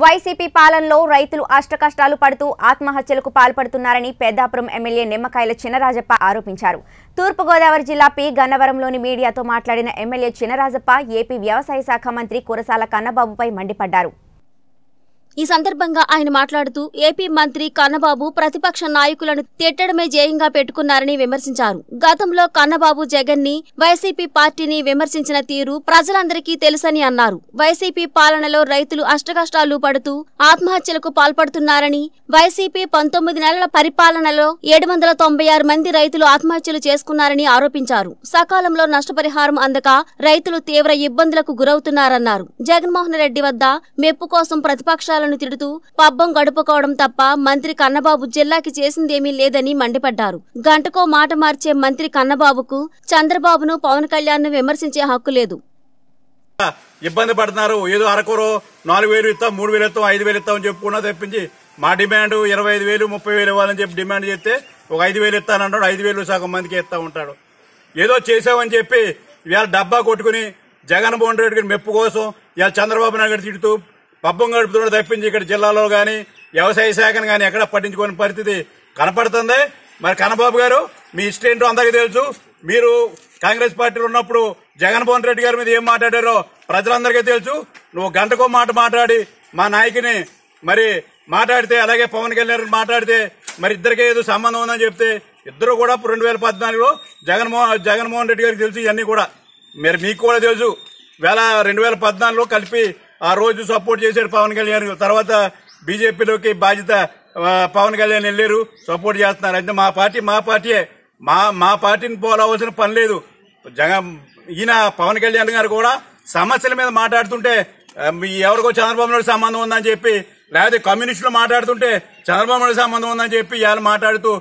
YCP పాలనలో రైతులు అష్టకష్టాలు పడుతూ ఆత్మహత్యలకు పాల్పడుతున్నారని పెద్దాపురం ఎమ్మెల్యే నిమ్మకాయల చినరాజప్ప ఆరోపించారు తూర్పుగోదావరి జిల్లా పి గన్నవరంలోని మీడియాతో మాట్లాడిన ఎమ్మెల్యే చినరాజప్ప ఏపీ వ్యవసాయ శాఖ మంత్రి కురసాల కన్నబాబుపై మండిపడ్డారు ఈ సందర్భంగా ఆయన మాట్లాడుతూ ఏపీ మంత్రి కన్నబాబు ప్రతిపక్ష నాయకులను తిట్టడమే జేయంగా పెట్టుకున్నారని విమర్శించారు గతంలో కన్నబాబు జగన్ ని వైసీపీ పార్టీని విమర్శించిన తీరు ప్రజలందరికీ తెలుసని అన్నారు వైసీపీ పాలనలో రైతులు అష్టకష్టాలు పడుతూ ఆత్మహత్యలకు పాల్పడుతున్నారని వైసీపీ పంతొమ్మిది నెలల పరిపాలనలో ఏడు వందల తొంభై ఆరు మంది రైతులు ఆత్మహత్యలు చేసుకున్నారని ఆరోపించారు సకాలంలో నష్టపరిహారం అందక రైతులు తీవ్ర ఇబ్బందులకు గురవుతున్నారన్నారు జగన్మోహన్ రెడ్డి వద్ద మెప్పు కోసం ప్రతిపక్ష పథకాలను తిడుతూ పబ్బం గడుపుకోవడం తప్ప మంత్రి కన్నబాబు జిల్లాకి చేసిందేమీ లేదని మండిపడ్డారు గంటకో మాట మార్చే మంత్రి కన్నబాబుకు చంద్రబాబును పవన్ కళ్యాణ్ విమర్శించే హక్కు లేదు ఇబ్బంది పడుతున్నారు ఏదో అరకూరో నాలుగు వేలు ఇస్తాం మూడు వేలు ఇస్తాం ఐదు వేలు ఇస్తాం అని చెప్పుకున్నా తెప్పించి మా డిమాండ్ ఇరవై ఐదు వేలు ముప్పై వేలు ఇవ్వాలని చెప్పి డిమాండ్ చేస్తే ఒక ఐదు వేలు ఇస్తానంటాడు ఐదు వేలు సగం మందికి ఇస్తా ఉంటాడు ఏదో చేసామని చెప్పి ఇవాళ డబ్బా కొట్టుకుని జగన్మోహన్ రెడ్డి గారి మెప్పు కోసం ఇవాళ చంద్రబాబు నాయుడు తిడుతూ పబ్బం గడుపుతున్నాడు తప్పించి ఇక్కడ జిల్లాలో కానీ వ్యవసాయ శాఖను కానీ ఎక్కడ పట్టించుకోని పరిస్థితి కనపడుతుంది మరి కన్నబాబు గారు మీ ఇష్టం ఏంటో అందరికీ తెలుసు మీరు కాంగ్రెస్ పార్టీలో ఉన్నప్పుడు జగన్మోహన్ రెడ్డి గారి మీద ఏం మాట్లాడారో ప్రజలందరికీ తెలుసు నువ్వు గంటకో మాట మాట్లాడి మా నాయకుని మరి మాట్లాడితే అలాగే పవన్ కళ్యాణ్ మాట్లాడితే మరి ఇద్దరికే ఏదో సంబంధం ఉందని చెప్తే ఇద్దరు కూడా రెండు వేల పద్నాలుగులో జగన్మోహన్ జగన్మోహన్ రెడ్డి గారికి తెలుసు ఇవన్నీ కూడా మరి మీకు కూడా తెలుసు వేల రెండు వేల పద్నాలుగులో కలిపి ఆ రోజు సపోర్ట్ చేశారు పవన్ కళ్యాణ్ తర్వాత బీజేపీలోకి బాధ్యత పవన్ కళ్యాణ్ వెళ్ళారు సపోర్ట్ చేస్తున్నారు అయితే మా పార్టీ మా పార్టీయే మా మా పార్టీని పోలవలసిన పని లేదు జగన్ ఈయన పవన్ కళ్యాణ్ గారు కూడా సమస్యల మీద మాట్లాడుతుంటే ఎవరికో చంద్రబాబు నాయుడు సంబంధం ఉందని చెప్పి లేకపోతే కమ్యూనిస్టులు మాట్లాడుతుంటే చంద్రబాబు నాయుడు సంబంధం ఉందని చెప్పి ఇవాళ మాట్లాడుతూ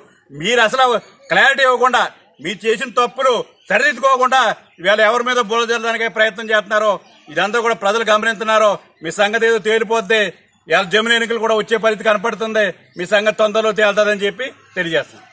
మీరు అసలు క్లారిటీ ఇవ్వకుండా మీరు చేసిన తప్పులు సరిదిద్దుకోకుండా ఇవాళ ఎవరి మీద బుల్ల ప్రయత్నం చేస్తున్నారో ఇదంతా కూడా ప్రజలు గమనిస్తున్నారో మీ సంగతి ఏదో తేలిపోద్ది ఇవాళ జమిన ఎన్నికలు కూడా వచ్చే పరిస్థితి కనపడుతుంది మీ సంగతి తొందరలో తేలుతుందని చెప్పి తెలియజేస్తున్నారు